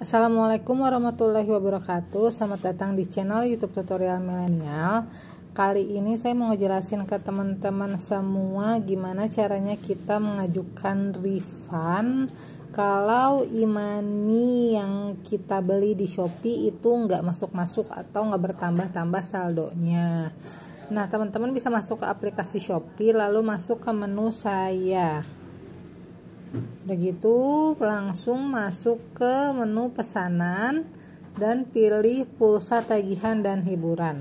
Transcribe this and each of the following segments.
Assalamualaikum warahmatullahi wabarakatuh Selamat datang di channel youtube tutorial milenial Kali ini saya mau ngejelasin ke teman-teman semua Gimana caranya kita mengajukan refund Kalau imani yang kita beli di Shopee itu nggak masuk-masuk Atau nggak bertambah-tambah saldonya Nah teman-teman bisa masuk ke aplikasi Shopee Lalu masuk ke menu saya Begitu langsung masuk ke menu pesanan dan pilih pulsa tagihan dan hiburan.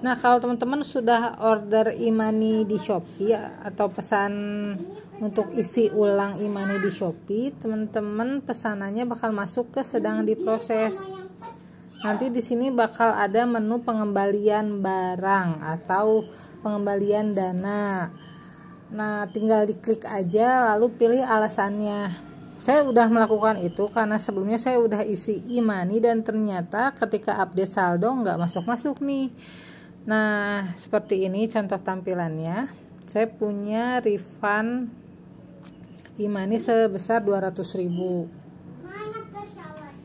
Nah, kalau teman-teman sudah order imani di Shopee ya, atau pesan untuk isi ulang imani di Shopee, teman-teman pesanannya bakal masuk ke sedang diproses. Nanti di sini bakal ada menu pengembalian barang atau pengembalian dana. Nah, tinggal diklik aja lalu pilih alasannya. Saya udah melakukan itu karena sebelumnya saya udah isi e dan ternyata ketika update saldo nggak masuk-masuk nih. Nah, seperti ini contoh tampilannya. Saya punya refund e-money sebesar 200 ribu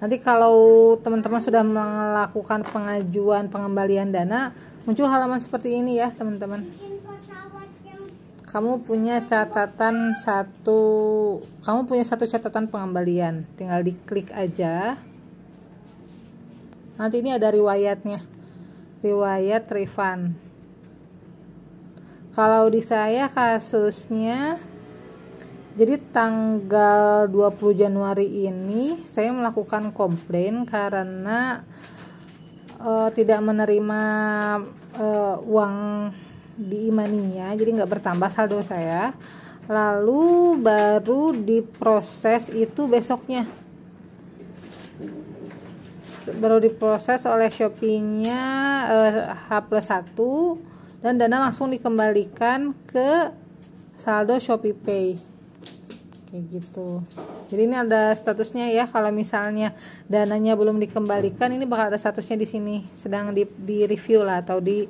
Nanti kalau teman-teman sudah melakukan pengajuan pengembalian dana, muncul halaman seperti ini ya, teman-teman. Kamu punya catatan satu, kamu punya satu catatan pengembalian. Tinggal diklik aja. Nanti ini ada riwayatnya. Riwayat refund. Kalau di saya kasusnya jadi tanggal 20 Januari ini saya melakukan komplain karena uh, tidak menerima uh, uang di imaninya jadi nggak bertambah saldo saya lalu baru diproses itu besoknya baru diproses oleh Shopee-nya eh, H plus satu dan dana langsung dikembalikan ke saldo Shopee Pay kayak gitu jadi ini ada statusnya ya kalau misalnya dananya belum dikembalikan ini bakal ada statusnya di sini sedang di, di review lah atau di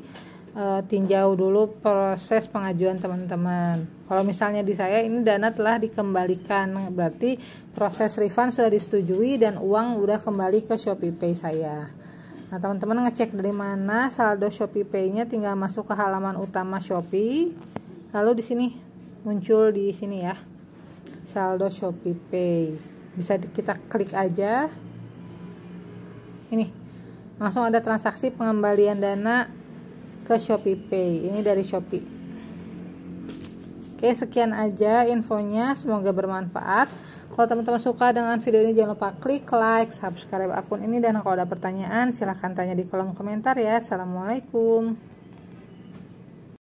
uh, tinjau dulu proses pengajuan teman-teman kalau misalnya di saya ini dana telah dikembalikan berarti proses refund sudah disetujui dan uang udah kembali ke Shopee Pay saya Nah, teman-teman ngecek dari mana saldo Shopee Pay-nya tinggal masuk ke halaman utama Shopee. Lalu di sini muncul di sini ya saldo Shopee Pay bisa kita klik aja ini langsung ada transaksi pengembalian dana ke Shopee Pay ini dari Shopee oke sekian aja infonya semoga bermanfaat kalau teman-teman suka dengan video ini jangan lupa klik like subscribe akun ini dan kalau ada pertanyaan silahkan tanya di kolom komentar ya Assalamualaikum